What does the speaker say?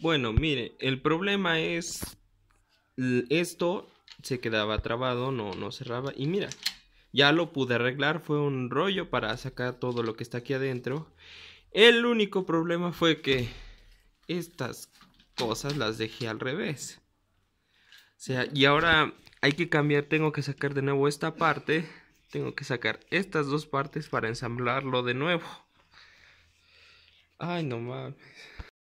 Bueno, mire, el problema es esto se quedaba trabado, no, no cerraba. Y mira, ya lo pude arreglar, fue un rollo para sacar todo lo que está aquí adentro. El único problema fue que estas cosas las dejé al revés. O sea, y ahora hay que cambiar, tengo que sacar de nuevo esta parte, tengo que sacar estas dos partes para ensamblarlo de nuevo. Ay, no mames.